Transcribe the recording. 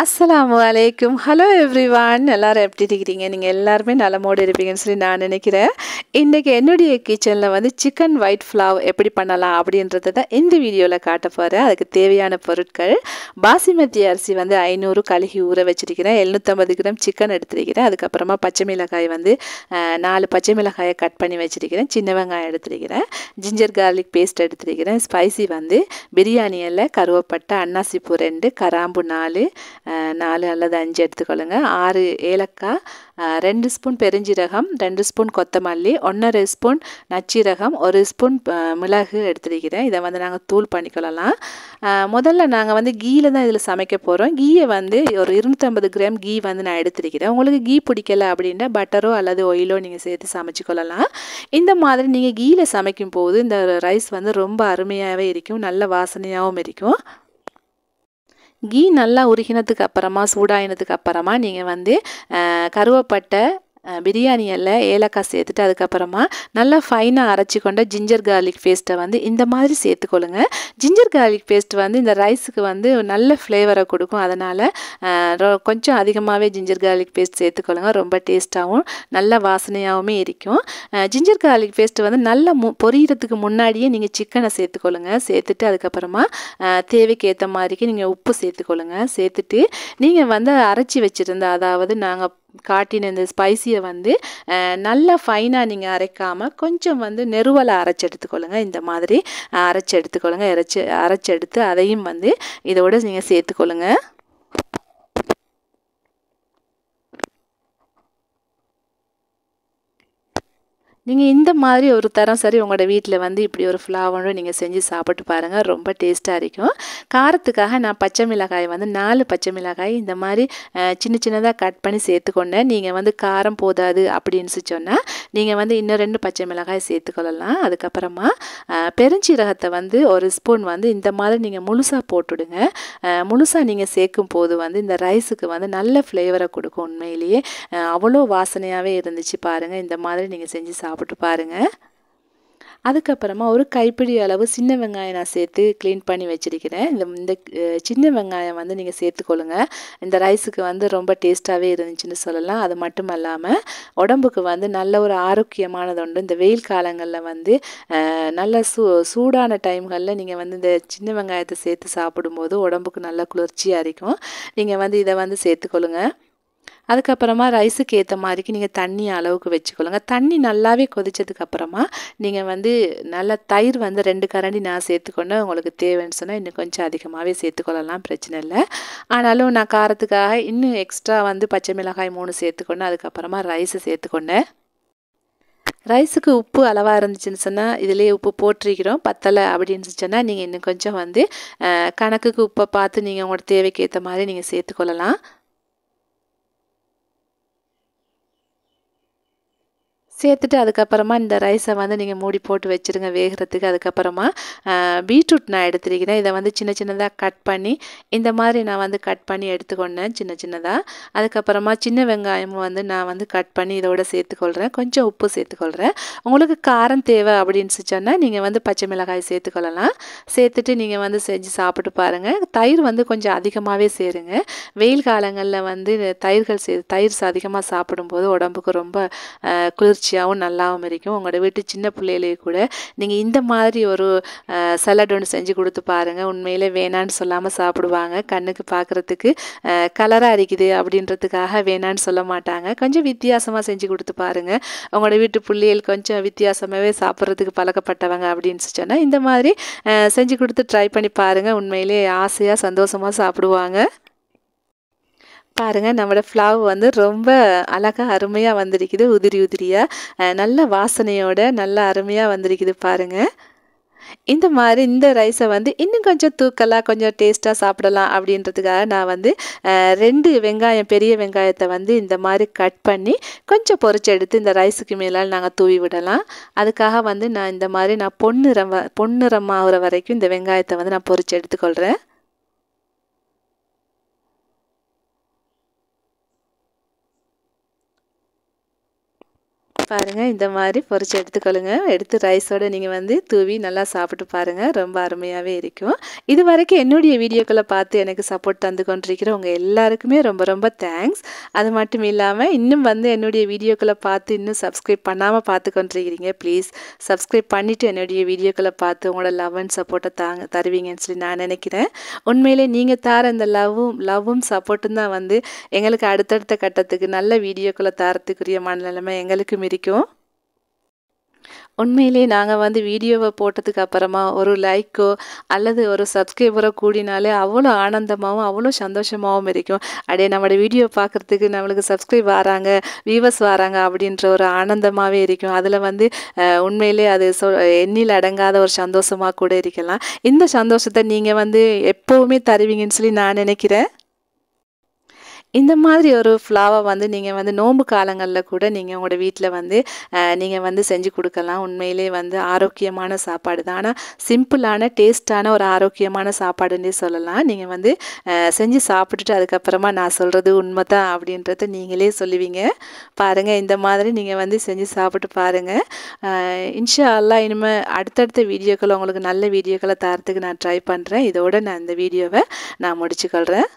அஸ்லாம் வலைக்கும் hello everyone எல்லோரும் எப்படி இருக்கிறீங்க நீங்கள் எல்லாருமே நலமோடு இருப்பீங்கன்னு சொல்லி நான் நினைக்கிறேன் இன்றைக்கி என்னுடைய கிச்சனில் வந்து சிக்கன் ஒயிட் ஃப்ளாவ் எப்படி பண்ணலாம் அப்படின்றத தான் இந்த வீடியோவில் காட்ட போகிறேன் அதுக்கு தேவையான பொருட்கள் பாசிமதி அரிசி வந்து ஐநூறு கழுகி ஊற வச்சுருக்கிறேன் எழுநூற்றம்பது கிராம் சிக்கன் எடுத்துருக்கிறேன் அதுக்கப்புறமா பச்சை மிளகாய் வந்து நாலு பச்சை மிளகாயை கட் பண்ணி வச்சுருக்கிறேன் சின்ன வெங்காயம் எடுத்துருக்கிறேன் ஜிஞ்சர் கார்லிக் பேஸ்ட் எடுத்துருக்கிறேன் ஸ்பைசி வந்து பிரியாணியில் கருவப்பட்ட அன்னாசிப்பூ ரெண்டு கராம்பு நாலு நாலு அல்லது அஞ்சு எடுத்துக்கொள்ளுங்க ஆறு ஏலக்காய் ரெண்டு ஸ்பூன் பெருஞ்சீரகம் ரெண்டு ஸ்பூன் கொத்தமல்லி ஒன்றரை ஸ்பூன் நச்சீரகம் ஒரு ஸ்பூன் மிளகு எடுத்துருக்கிறேன் இதை வந்து நாங்கள் தூள் பண்ணிக்கொள்ளலாம் முதல்ல நாங்கள் வந்து கீயில் தான் இதில் சமைக்க போகிறோம் கீயை வந்து ஒரு இருநூற்றம்பது கிராம் கீ வந்து நான் எடுத்துருக்கிறேன் உங்களுக்கு கீ பிடிக்கல அப்படின்னா பட்டரோ அல்லது ஒயிலோ நீங்கள் சேர்த்து சமைச்சு கொள்ளலாம் இந்த மாதிரி நீங்கள் கீயில் சமைக்கும் போது இந்த ரைஸ் வந்து ரொம்ப அருமையாகவே இருக்கும் நல்ல வாசனையாகவும் இருக்கும் கீ நல்லா உருகினதுக்கு அப்புறமா சூடாயினதுக்கு அப்புறமா நீங்கள் வந்து கருவப்பட்டை பிரியாணியில் ஏலக்காய் சேர்த்துட்டு அதுக்கப்புறமா நல்லா ஃபைனாக அரைச்சி கொண்ட ஜிஞ்சர் கார்லிக் பேஸ்ட்டை வந்து இந்த மாதிரி சேர்த்துக்கொள்ளுங்க ஜிஞ்சர் கார்லிக் பேஸ்ட் வந்து இந்த ரைஸுக்கு வந்து நல்ல ஃப்ளேவரை கொடுக்கும் அதனால் கொஞ்சம் அதிகமாகவே ஜிஞ்சர் கார்லிக் பேஸ்ட் சேர்த்துக்கொள்ளுங்க ரொம்ப டேஸ்ட்டாகவும் நல்ல வாசனையாகவும் இருக்கும் ஜிஞ்சர் கார்லிக் பேஸ்ட்டு வந்து நல்லா மு பொரியறதுக்கு முன்னாடியே நீங்கள் சிக்கனை சேர்த்துக்கொள்ளுங்க சேர்த்துட்டு அதுக்கப்புறமா தேவைக்கு ஏற்ற மாதிரிக்கு நீங்கள் உப்பு சேர்த்துக்கொள்ளுங்க சேர்த்துட்டு நீங்கள் வந்து அரைச்சி வச்சுருந்த அதாவது நாங்கள் காட்டின இந்த ஸ்பைசியை வந்து நல்லா ஃபைனாக நீங்கள் அரைக்காமல் கொஞ்சம் வந்து நெருவலை அரைச்சி எடுத்துக்கொள்ளுங்க இந்த மாதிரி அரைச்சி எடுத்துக்கொள்ளுங்க இறைச்சி அரைச்சி எடுத்து அதையும் வந்து இதோடு நீங்கள் சேர்த்துக்கொள்ளுங்கள் நீங்கள் இந்த மாதிரி ஒரு தரம் சரி உங்களோட வீட்டில் வந்து இப்படி ஒரு ஃப்ளாவோட நீங்கள் செஞ்சு சாப்பிட்டு பாருங்கள் ரொம்ப டேஸ்ட்டாக இருக்கும் காரத்துக்காக நான் பச்சை மிளகாய் வந்து நாலு பச்சை மிளகாய் இந்த மாதிரி சின்ன சின்னதாக கட் பண்ணி சேர்த்துக்கொண்டேன் நீங்கள் வந்து காரம் போதாது அப்படின்னு சொன்னால் நீங்கள் வந்து இன்னும் ரெண்டு பச்சை மிளகாய் சேர்த்துக்கொள்ளலாம் அதுக்கப்புறமா பெருஞ்சீரகத்தை வந்து ஒரு ஸ்பூன் வந்து இந்த மாதிரி நீங்கள் முழுசாக போட்டுவிடுங்க முழுசாக நீங்கள் சேர்க்கும் போது வந்து இந்த ரைஸுக்கு வந்து நல்ல ஃப்ளேவரை கொடுக்கும் உண்மையிலேயே அவ்வளோ வாசனையாகவே இருந்துச்சு பாருங்கள் இந்த மாதிரி நீங்கள் செஞ்சு சாப்பிட்டு சாப்பிட்டு பாருங்கள் அதுக்கப்புறமா ஒரு கைப்பிடி அளவு சின்ன வெங்காயம் நான் சேர்த்து க்ளீன் பண்ணி வச்சிருக்கிறேன் இந்த இந்த சின்ன வெங்காயம் வந்து நீங்கள் சேர்த்துக்கொள்ளுங்க இந்த ரைஸுக்கு வந்து ரொம்ப டேஸ்ட்டாகவே இருந்துச்சுன்னு சொல்லலாம் அது மட்டும் இல்லாமல் உடம்புக்கு வந்து நல்ல ஒரு ஆரோக்கியமானது உண்டு இந்த வெயில் காலங்களில் வந்து நல்ல சூ சூடான டைம்களில் நீங்கள் வந்து இந்த சின்ன வெங்காயத்தை சேர்த்து சாப்பிடும்போது உடம்புக்கு நல்ல குளிர்ச்சியாக இருக்கும் நீங்கள் வந்து இதை வந்து சேர்த்துக்கொள்ளுங்கள் அதுக்கப்புறமா ரைஸுக்கு ஏற்ற மாதிரிக்கு நீங்கள் தண்ணி அளவுக்கு வச்சுக்கொள்ளுங்க தண்ணி நல்லாவே கொதிச்சதுக்கப்புறமா நீங்கள் வந்து நல்லா தயிர் வந்து ரெண்டு கரண்டி நான் சேர்த்துக்கொண்டு உங்களுக்கு தேவைன்னு சொன்னால் இன்னும் கொஞ்சம் அதிகமாகவே சேர்த்துக்கொள்ளலாம் பிரச்சனை இல்லை ஆனாலும் நான் காரத்துக்காக இன்னும் எக்ஸ்ட்ரா வந்து பச்சை மிளகாய் மூணு சேர்த்துக்கொண்டு அதுக்கப்புறமா ரைஸை சேர்த்துக்கொண்டேன் ரைஸுக்கு உப்பு அளவாக இருந்துச்சுன்னு சொன்னால் இதிலேயே உப்பு போட்டிருக்கிறோம் பத்தலை அப்படின்னு சொன்னால் நீங்கள் இன்னும் கொஞ்சம் வந்து கணக்குக்கு உப்பை பார்த்து நீங்கள் உங்களோட தேவைக்கு ஏற்ற மாதிரி நீங்கள் சேர்த்துக்கொள்ளலாம் சேர்த்துட்டு அதுக்கப்புறமா இந்த ரைஸை வந்து நீங்கள் மூடி போட்டு வச்சுருங்க வேகிறதுக்கு அதுக்கப்புறமா பீட்ரூட் நான் எடுத்துருக்கிறேன் இதை வந்து சின்ன சின்னதாக கட் பண்ணி இந்த மாதிரி நான் வந்து கட் பண்ணி எடுத்துக்கொண்டேன் சின்ன சின்னதாக அதுக்கப்புறமா சின்ன வெங்காயமும் வந்து நான் வந்து கட் பண்ணி இதோட சேர்த்துக்கொள்கிறேன் கொஞ்சம் உப்பு சேர்த்துக்கொள்கிறேன் உங்களுக்கு காரம் தேவை அப்படின்னு சொன்னால் நீங்கள் வந்து பச்சை மிளகாய் சேர்த்துக்கொள்ளலாம் சேர்த்துட்டு நீங்கள் வந்து செஞ்சு சாப்பிட்டு பாருங்கள் தயிர் வந்து கொஞ்சம் அதிகமாகவே சேருங்க வெயில் காலங்களில் வந்து தயிர்கள் தயிர் அதிகமாக சாப்பிடும்போது உடம்புக்கு ரொம்ப குளிர்ச்சி குளிர்ச்சியாகவும் நல்லாவும் இருக்கும் உங்களோட வீட்டு சின்ன பிள்ளையிலேயே கூட நீங்கள் இந்த மாதிரி ஒரு சலட் ஒன்று செஞ்சு கொடுத்து பாருங்கள் உண்மையிலே வேணான்னு சொல்லாமல் சாப்பிடுவாங்க கண்ணுக்கு பார்க்குறதுக்கு கலராக இருக்குது அப்படின்றதுக்காக வேணான்னு சொல்ல மாட்டாங்க கொஞ்சம் வித்தியாசமாக செஞ்சு கொடுத்து பாருங்கள் உங்களோட வீட்டு பிள்ளைகள் கொஞ்சம் வித்தியாசமாகவே சாப்பிட்றதுக்கு பழக்கப்பட்டவங்க அப்படின்னு சொன்னால் இந்த மாதிரி செஞ்சு கொடுத்து ட்ரை பண்ணி பாருங்கள் உண்மையிலே ஆசையாக சந்தோஷமாக சாப்பிடுவாங்க பாருங்கள் நம்மளோட ஃப்ளாவ் வந்து ரொம்ப அழகாக அருமையாக வந்திருக்குது உதிரி உதிரியாக நல்ல வாசனையோட நல்லா அருமையாக வந்திருக்குது பாருங்கள் இந்த மாதிரி இந்த ரைஸை வந்து இன்னும் கொஞ்சம் தூக்கலாம் கொஞ்சம் டேஸ்ட்டாக சாப்பிடலாம் அப்படின்றதுக்காக நான் வந்து ரெண்டு வெங்காயம் பெரிய வெங்காயத்தை வந்து இந்த மாதிரி கட் பண்ணி கொஞ்சம் பொறிச்சு எடுத்து இந்த ரைஸுக்கு மேலால் நாங்கள் தூவி விடலாம் அதுக்காக வந்து நான் இந்த மாதிரி நான் பொன்னிறம் பொன்னிறம் ஆகிற வரைக்கும் இந்த வெங்காயத்தை வந்து நான் பொறிச்சு எடுத்துக்கொள்கிறேன் பாருங்கள் இந்த மாதிரி பொறிச்சு எடுத்துக்கொள்ளுங்க எடுத்து ரைஸோடு நீங்கள் வந்து தூவி நல்லா சாப்பிட்டு பாருங்கள் ரொம்ப அருமையாகவே இருக்கும் இது வரைக்கும் என்னுடைய வீடியோக்களை பார்த்து எனக்கு சப்போர்ட் தந்து கொண்டிருக்கிற உங்கள் எல்லாருக்குமே ரொம்ப ரொம்ப தேங்க்ஸ் அது மட்டும் இல்லாமல் இன்னும் வந்து என்னுடைய வீடியோக்களை பார்த்து இன்னும் சப்ஸ்கிரைப் பண்ணாமல் பார்த்து கொண்டிருக்கிறீங்க ப்ளீஸ் சப்ஸ்கிரைப் பண்ணிவிட்டு என்னுடைய வீடியோக்களை பார்த்து உங்களோட லவ் அண்ட் சப்போர்ட்டை தாங்க தருவீங்கன்னு சொல்லி நான் நினைக்கிறேன் உண்மையிலே நீங்கள் தார இந்த லவ்வும் லவ்வும் சப்போர்ட்டும் தான் வந்து எங்களுக்கு அடுத்தடுத்த கட்டத்துக்கு நல்ல வீடியோக்களை தாரத்துக்குரிய மனநிலைமை எங்களுக்கும் இருக்கு பிடிக்கும் உண்மையிலே நாங்கள் வந்து வீடியோவை போட்டதுக்கு அப்புறமா ஒரு லைக்கோ அல்லது ஒரு சப்ஸ்கிரைபரோ கூடினாலே அவ்வளோ ஆனந்தமாகவும் அவ்வளோ சந்தோஷமாகவும் இருக்கும் அப்படியே நம்மளோட வீடியோ பார்க்குறதுக்கு நம்மளுக்கு சப்ஸ்கிரைப் வராங்க வியூவர்ஸ் வராங்க அப்படின்ற ஒரு ஆனந்தமாகவே இருக்கும் அதில் வந்து உண்மையிலே அது சொ எண்ணில் அடங்காத ஒரு சந்தோஷமாக கூட இருக்கலாம் இந்த சந்தோஷத்தை நீங்கள் வந்து எப்போவுமே தருவீங்கன்னு சொல்லி நான் நினைக்கிறேன் இந்த மாதிரி ஒரு ஃப்ளாவை வந்து நீங்கள் வந்து நோம்பு காலங்களில் கூட நீங்கள் உங்களோட வீட்டில் வந்து நீங்கள் வந்து செஞ்சு கொடுக்கலாம் உண்மையிலே வந்து ஆரோக்கியமான சாப்பாடு தான் ஆனால் சிம்பிளான டேஸ்ட்டான ஒரு ஆரோக்கியமான சாப்பாடுன்னே சொல்லலாம் நீங்கள் வந்து செஞ்சு சாப்பிட்டுட்டு அதுக்கப்புறமா நான் சொல்கிறது உண்மை தான் அப்படின்றத நீங்களே சொல்லுவீங்க பாருங்கள் இந்த மாதிரி நீங்கள் வந்து செஞ்சு சாப்பிட்டு பாருங்கள் இன்ஷா அல்லா இனிமேல் அடுத்தடுத்த வீடியோக்களை உங்களுக்கு நல்ல வீடியோக்களை தரத்துக்கு நான் ட்ரை பண்ணுறேன் இதோடு நான் இந்த வீடியோவை நான் முடிச்சுக்கொள்கிறேன்